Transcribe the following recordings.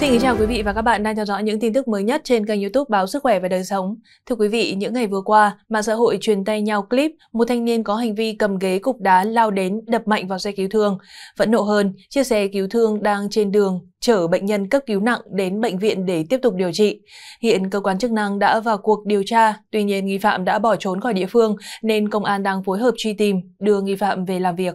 Xin kính chào quý vị và các bạn đang theo dõi những tin tức mới nhất trên kênh youtube Báo Sức Khỏe và Đời Sống. Thưa quý vị, những ngày vừa qua, mạng xã hội truyền tay nhau clip một thanh niên có hành vi cầm ghế cục đá lao đến đập mạnh vào xe cứu thương. Vẫn nộ hơn, chiếc xe cứu thương đang trên đường chở bệnh nhân cấp cứu nặng đến bệnh viện để tiếp tục điều trị. Hiện cơ quan chức năng đã vào cuộc điều tra, tuy nhiên nghi phạm đã bỏ trốn khỏi địa phương nên công an đang phối hợp truy tìm, đưa nghi phạm về làm việc.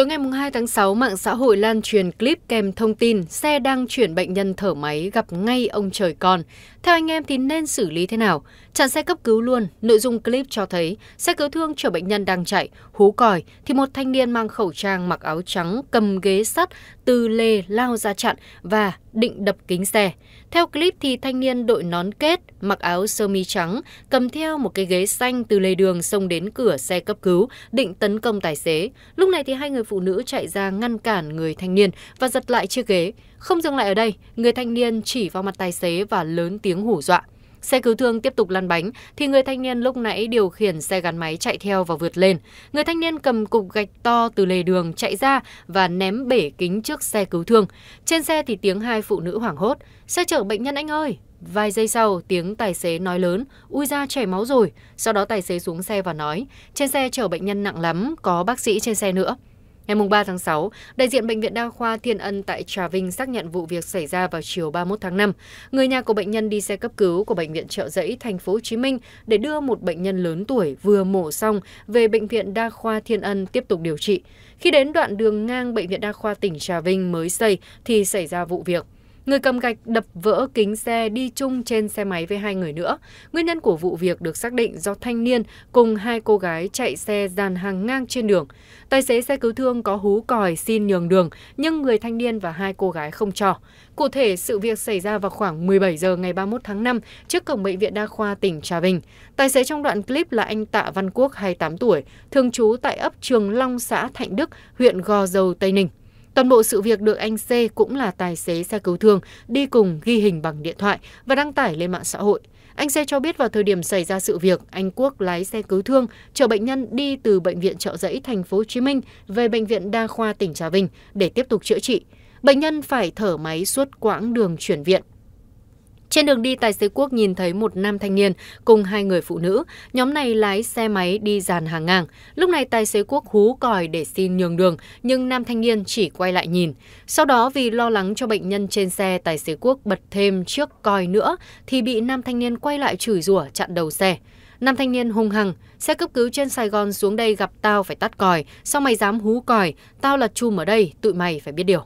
Tối ngày 2 tháng 6, mạng xã hội lan truyền clip kèm thông tin xe đang chuyển bệnh nhân thở máy gặp ngay ông trời con. Theo anh em thì nên xử lý thế nào? Chặn xe cấp cứu luôn. Nội dung clip cho thấy xe cứu thương chở bệnh nhân đang chạy, hú còi thì một thanh niên mang khẩu trang mặc áo trắng cầm ghế sắt từ lề lao ra chặn và định đập kính xe. Theo clip thì thanh niên đội nón kết, mặc áo sơ mi trắng, cầm theo một cái ghế xanh từ lề đường xông đến cửa xe cấp cứu, định tấn công tài xế. Lúc này thì hai người phụ nữ chạy ra ngăn cản người thanh niên và giật lại chiếc ghế. Không dừng lại ở đây, người thanh niên chỉ vào mặt tài xế và lớn tiếng hủ dọa xe cứu thương tiếp tục lăn bánh thì người thanh niên lúc nãy điều khiển xe gắn máy chạy theo và vượt lên người thanh niên cầm cục gạch to từ lề đường chạy ra và ném bể kính trước xe cứu thương trên xe thì tiếng hai phụ nữ hoảng hốt xe chở bệnh nhân anh ơi Vài giây sau, tiếng tài xế nói lớn, ui ra chảy máu rồi. Sau đó tài xế xuống xe và nói, trên xe chở bệnh nhân nặng lắm, có bác sĩ trên xe nữa. Ngày 3 tháng 6, đại diện Bệnh viện Đa khoa Thiên Ân tại Trà Vinh xác nhận vụ việc xảy ra vào chiều 31 tháng 5. Người nhà của bệnh nhân đi xe cấp cứu của Bệnh viện Trợ Giấy, thành phố Hồ Chí Minh để đưa một bệnh nhân lớn tuổi vừa mổ xong về Bệnh viện Đa khoa Thiên Ân tiếp tục điều trị. Khi đến đoạn đường ngang Bệnh viện Đa khoa tỉnh Trà Vinh mới xây thì xảy ra vụ việc. Người cầm gạch đập vỡ kính xe đi chung trên xe máy với hai người nữa. Nguyên nhân của vụ việc được xác định do thanh niên cùng hai cô gái chạy xe dàn hàng ngang trên đường. Tài xế xe cứu thương có hú còi xin nhường đường, nhưng người thanh niên và hai cô gái không cho. Cụ thể, sự việc xảy ra vào khoảng 17 giờ ngày 31 tháng 5 trước cổng bệnh viện đa khoa tỉnh Trà Vinh. Tài xế trong đoạn clip là anh Tạ Văn Quốc, 28 tuổi, thường trú tại ấp Trường Long, xã Thạnh Đức, huyện Gò Dầu, Tây Ninh. Toàn bộ sự việc được anh C cũng là tài xế xe cứu thương đi cùng ghi hình bằng điện thoại và đăng tải lên mạng xã hội. Anh C cho biết vào thời điểm xảy ra sự việc, anh Quốc lái xe cứu thương chở bệnh nhân đi từ bệnh viện trợ giấy thành phố Hồ Chí Minh về bệnh viện Đa khoa tỉnh Trà Vinh để tiếp tục chữa trị. Bệnh nhân phải thở máy suốt quãng đường chuyển viện trên đường đi, tài xế Quốc nhìn thấy một nam thanh niên cùng hai người phụ nữ. Nhóm này lái xe máy đi dàn hàng ngang. Lúc này tài xế Quốc hú còi để xin nhường đường, nhưng nam thanh niên chỉ quay lại nhìn. Sau đó vì lo lắng cho bệnh nhân trên xe, tài xế Quốc bật thêm trước còi nữa thì bị nam thanh niên quay lại chửi rủa chặn đầu xe. Nam thanh niên hung hăng, xe cấp cứu trên Sài Gòn xuống đây gặp tao phải tắt còi, sao mày dám hú còi, tao là chùm ở đây, tụi mày phải biết điều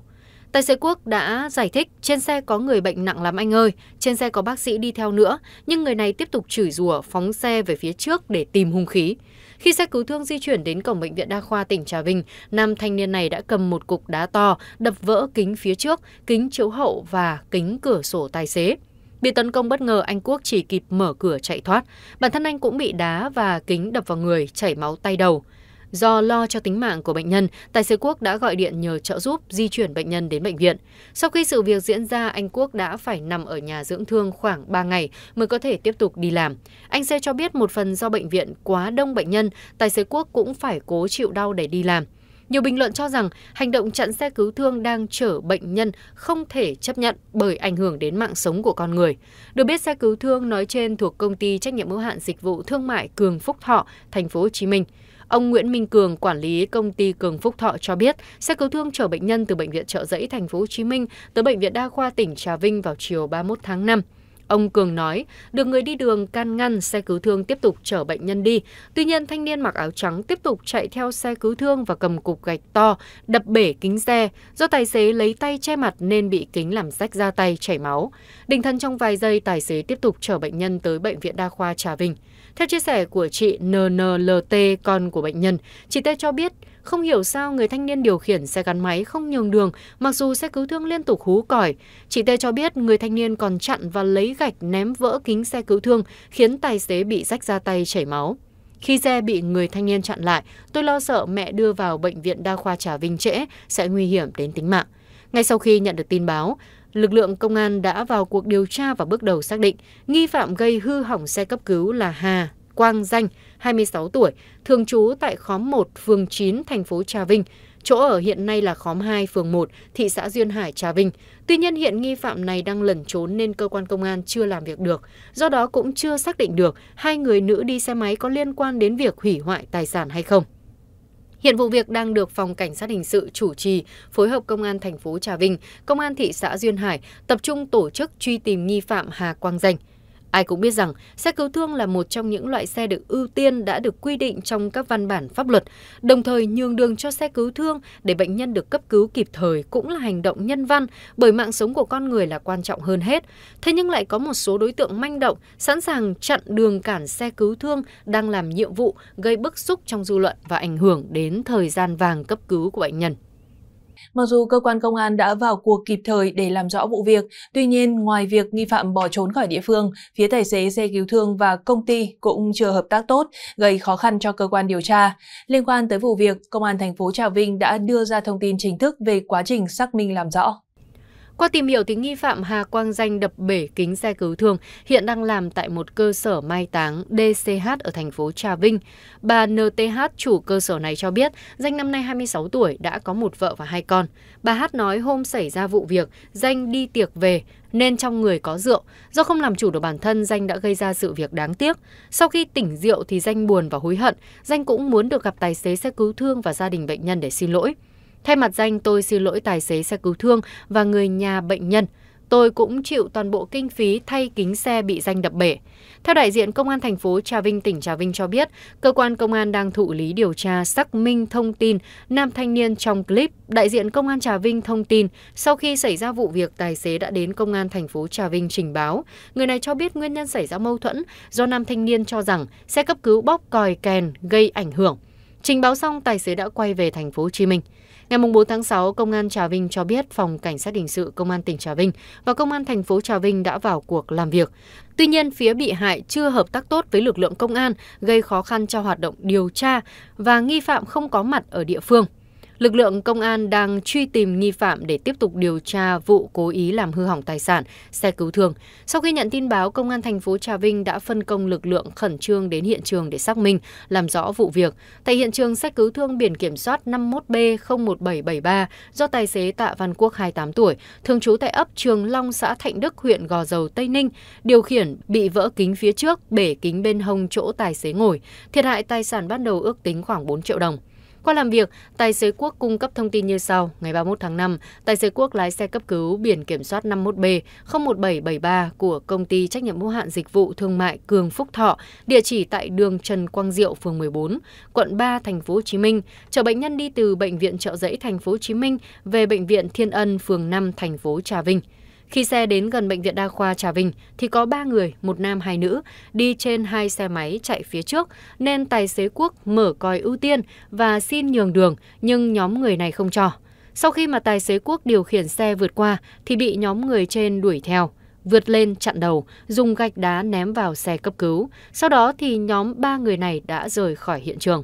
tài xế quốc đã giải thích trên xe có người bệnh nặng lắm anh ơi trên xe có bác sĩ đi theo nữa nhưng người này tiếp tục chửi rủa phóng xe về phía trước để tìm hung khí khi xe cứu thương di chuyển đến cổng bệnh viện đa khoa tỉnh trà vinh nam thanh niên này đã cầm một cục đá to đập vỡ kính phía trước kính chiếu hậu và kính cửa sổ tài xế Bị tấn công bất ngờ, anh Quốc chỉ kịp mở cửa chạy thoát. Bản thân anh cũng bị đá và kính đập vào người, chảy máu tay đầu. Do lo cho tính mạng của bệnh nhân, tài xế Quốc đã gọi điện nhờ trợ giúp di chuyển bệnh nhân đến bệnh viện. Sau khi sự việc diễn ra, anh Quốc đã phải nằm ở nhà dưỡng thương khoảng 3 ngày mới có thể tiếp tục đi làm. Anh xe cho biết một phần do bệnh viện quá đông bệnh nhân, tài xế Quốc cũng phải cố chịu đau để đi làm. Nhiều bình luận cho rằng hành động chặn xe cứu thương đang chở bệnh nhân không thể chấp nhận bởi ảnh hưởng đến mạng sống của con người. Được biết xe cứu thương nói trên thuộc công ty trách nhiệm hữu hạn dịch vụ thương mại Cường Phúc Thọ, thành phố Hồ Chí Minh. Ông Nguyễn Minh Cường, quản lý công ty Cường Phúc Thọ cho biết, xe cứu thương chở bệnh nhân từ bệnh viện Trợ Giấy thành phố Hồ Chí Minh tới bệnh viện đa khoa tỉnh Trà Vinh vào chiều 31 tháng 5. Ông Cường nói, được người đi đường can ngăn, xe cứu thương tiếp tục chở bệnh nhân đi. Tuy nhiên, thanh niên mặc áo trắng tiếp tục chạy theo xe cứu thương và cầm cục gạch to, đập bể kính xe. Do tài xế lấy tay che mặt nên bị kính làm rách ra tay, chảy máu. Đình thân trong vài giây, tài xế tiếp tục chở bệnh nhân tới Bệnh viện Đa khoa Trà Vinh. Theo chia sẻ của chị NNLT, con của bệnh nhân, chị Tê cho biết không hiểu sao người thanh niên điều khiển xe gắn máy không nhường đường mặc dù xe cứu thương liên tục hú còi. Chị Tê cho biết người thanh niên còn chặn và lấy gạch ném vỡ kính xe cứu thương khiến tài xế bị rách ra tay chảy máu. Khi xe bị người thanh niên chặn lại, tôi lo sợ mẹ đưa vào bệnh viện đa khoa Trà Vinh trễ sẽ nguy hiểm đến tính mạng. Ngay sau khi nhận được tin báo, lực lượng công an đã vào cuộc điều tra và bước đầu xác định nghi phạm gây hư hỏng xe cấp cứu là Hà Quang Danh, 26 tuổi, thường trú tại khóm 1, phường 9, thành phố Trà Vinh, chỗ ở hiện nay là khóm 2, phường 1, thị xã Duyên Hải, Trà Vinh. Tuy nhiên hiện nghi phạm này đang lẩn trốn nên cơ quan công an chưa làm việc được, do đó cũng chưa xác định được hai người nữ đi xe máy có liên quan đến việc hủy hoại tài sản hay không. Hiện vụ việc đang được phòng cảnh sát hình sự chủ trì, phối hợp công an thành phố Trà Vinh, công an thị xã Duyên Hải tập trung tổ chức truy tìm nghi phạm Hà Quang Danh. Ai cũng biết rằng xe cứu thương là một trong những loại xe được ưu tiên đã được quy định trong các văn bản pháp luật, đồng thời nhường đường cho xe cứu thương để bệnh nhân được cấp cứu kịp thời cũng là hành động nhân văn bởi mạng sống của con người là quan trọng hơn hết. Thế nhưng lại có một số đối tượng manh động sẵn sàng chặn đường cản xe cứu thương đang làm nhiệm vụ gây bức xúc trong dư luận và ảnh hưởng đến thời gian vàng cấp cứu của bệnh nhân. Mặc dù cơ quan công an đã vào cuộc kịp thời để làm rõ vụ việc, tuy nhiên ngoài việc nghi phạm bỏ trốn khỏi địa phương, phía tài xế xe cứu thương và công ty cũng chưa hợp tác tốt, gây khó khăn cho cơ quan điều tra. Liên quan tới vụ việc, Công an thành phố Trà Vinh đã đưa ra thông tin chính thức về quá trình xác minh làm rõ. Qua tìm hiểu thì nghi phạm Hà Quang Danh đập bể kính xe cứu thương hiện đang làm tại một cơ sở mai táng DCH ở thành phố Trà Vinh. Bà NTH chủ cơ sở này cho biết Danh năm nay 26 tuổi đã có một vợ và hai con. Bà Hát nói hôm xảy ra vụ việc Danh đi tiệc về nên trong người có rượu. Do không làm chủ được bản thân, Danh đã gây ra sự việc đáng tiếc. Sau khi tỉnh rượu thì Danh buồn và hối hận. Danh cũng muốn được gặp tài xế xe cứu thương và gia đình bệnh nhân để xin lỗi. Thay mặt danh tôi xin lỗi tài xế xe cứu thương và người nhà bệnh nhân. Tôi cũng chịu toàn bộ kinh phí thay kính xe bị danh đập bể. Theo đại diện Công an thành phố Trà Vinh, tỉnh Trà Vinh cho biết, cơ quan công an đang thụ lý điều tra xác minh thông tin nam thanh niên trong clip. Đại diện Công an Trà Vinh thông tin, sau khi xảy ra vụ việc, tài xế đã đến Công an thành phố Trà Vinh trình báo. Người này cho biết nguyên nhân xảy ra mâu thuẫn do nam thanh niên cho rằng xe cấp cứu bóc còi kèn gây ảnh hưởng. Trình báo xong, tài xế đã quay về thành phố Hồ Chí Minh. Ngày 4 tháng 6, Công an Trà Vinh cho biết Phòng Cảnh sát Hình sự Công an tỉnh Trà Vinh và Công an thành phố Trà Vinh đã vào cuộc làm việc. Tuy nhiên, phía bị hại chưa hợp tác tốt với lực lượng công an, gây khó khăn cho hoạt động điều tra và nghi phạm không có mặt ở địa phương lực lượng công an đang truy tìm nghi phạm để tiếp tục điều tra vụ cố ý làm hư hỏng tài sản, xe cứu thương. Sau khi nhận tin báo, công an thành phố Trà Vinh đã phân công lực lượng khẩn trương đến hiện trường để xác minh, làm rõ vụ việc. Tại hiện trường, xe cứu thương biển kiểm soát 51B01773 do tài xế Tạ Văn Quốc 28 tuổi, thường trú tại ấp Trường Long, xã Thạnh Đức, huyện Gò Dầu, Tây Ninh, điều khiển bị vỡ kính phía trước, bể kính bên hông chỗ tài xế ngồi. Thiệt hại tài sản ban đầu ước tính khoảng 4 triệu đồng. Qua làm việc, tài xế Quốc cung cấp thông tin như sau. Ngày 31 tháng 5, tài xế Quốc lái xe cấp cứu biển kiểm soát 51B 01773 của công ty trách nhiệm hữu hạn dịch vụ thương mại Cường Phúc Thọ, địa chỉ tại đường Trần Quang Diệu, phường 14, quận 3, thành phố Hồ Chí Minh, chở bệnh nhân đi từ bệnh viện Trợ Giấy thành phố Hồ Chí Minh về bệnh viện Thiên Ân, phường 5, thành phố Trà Vinh khi xe đến gần bệnh viện đa khoa trà vinh thì có ba người một nam hai nữ đi trên hai xe máy chạy phía trước nên tài xế quốc mở còi ưu tiên và xin nhường đường nhưng nhóm người này không cho sau khi mà tài xế quốc điều khiển xe vượt qua thì bị nhóm người trên đuổi theo vượt lên chặn đầu, dùng gạch đá ném vào xe cấp cứu. Sau đó thì nhóm ba người này đã rời khỏi hiện trường.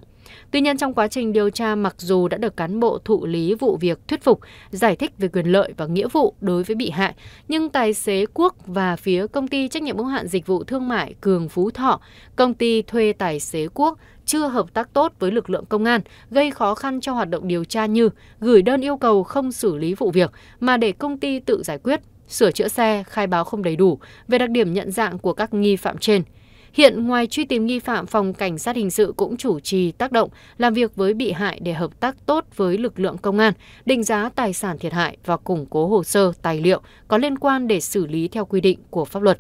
Tuy nhiên trong quá trình điều tra mặc dù đã được cán bộ thụ lý vụ việc thuyết phục, giải thích về quyền lợi và nghĩa vụ đối với bị hại, nhưng tài xế Quốc và phía công ty trách nhiệm hữu hạn dịch vụ thương mại Cường Phú Thọ, công ty thuê tài xế Quốc chưa hợp tác tốt với lực lượng công an, gây khó khăn cho hoạt động điều tra như gửi đơn yêu cầu không xử lý vụ việc mà để công ty tự giải quyết, sửa chữa xe, khai báo không đầy đủ về đặc điểm nhận dạng của các nghi phạm trên hiện ngoài truy tìm nghi phạm phòng cảnh sát hình sự cũng chủ trì tác động làm việc với bị hại để hợp tác tốt với lực lượng công an định giá tài sản thiệt hại và củng cố hồ sơ tài liệu có liên quan để xử lý theo quy định của pháp luật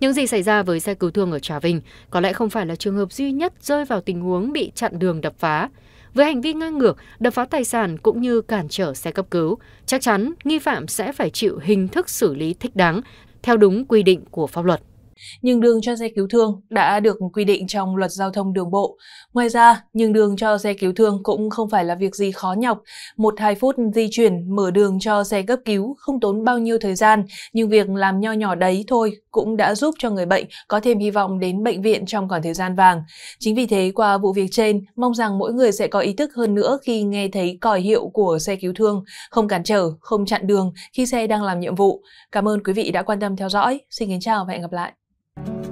những gì xảy ra với xe cứu thương ở Trà Vinh có lẽ không phải là trường hợp duy nhất rơi vào tình huống bị chặn đường đập phá. Với hành vi ngang ngược, đập phá tài sản cũng như cản trở xe cấp cứu, chắc chắn nghi phạm sẽ phải chịu hình thức xử lý thích đáng theo đúng quy định của pháp luật nhường đường cho xe cứu thương đã được quy định trong luật giao thông đường bộ. Ngoài ra, nhường đường cho xe cứu thương cũng không phải là việc gì khó nhọc. Một hai phút di chuyển, mở đường cho xe cấp cứu không tốn bao nhiêu thời gian, nhưng việc làm nho nhỏ đấy thôi cũng đã giúp cho người bệnh có thêm hy vọng đến bệnh viện trong còn thời gian vàng. Chính vì thế, qua vụ việc trên, mong rằng mỗi người sẽ có ý thức hơn nữa khi nghe thấy còi hiệu của xe cứu thương, không cản trở, không chặn đường khi xe đang làm nhiệm vụ. Cảm ơn quý vị đã quan tâm theo dõi. Xin kính chào và hẹn gặp lại. Thank you.